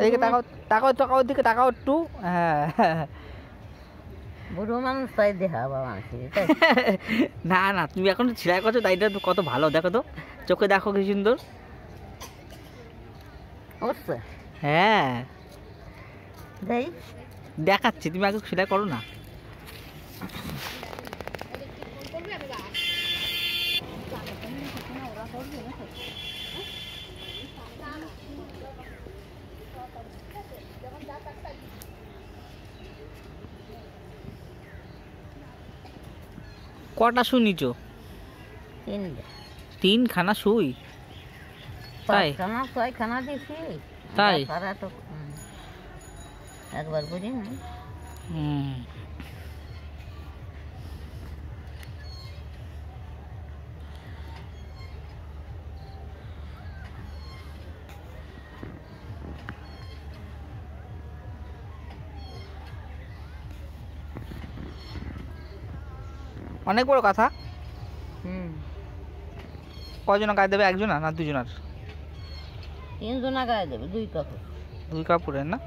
এদিকে তাকাও তাকাও তাকাও দিকে তাকাও একটু হ্যাঁ বুড়ো মানুষ তাই দেখা বাবা না না তুমি এখন সেলাই করছো তাইটা কত ভালো দেখো তো চোখে দেখো কি সুন্দর অবশ্যই হ্যাঁ দেখাচ্ছি তুমি আগে সেলাই করো না কটা শু নিচ তিনখানা শুই তাই তাই একবার বুঝি না হুম অনেক বড় কথা হুম গায়ে দেবে একজনা না দুজনার তিনজনা গায়ে দেবে দুই কাপড় দুই কাপড়ের না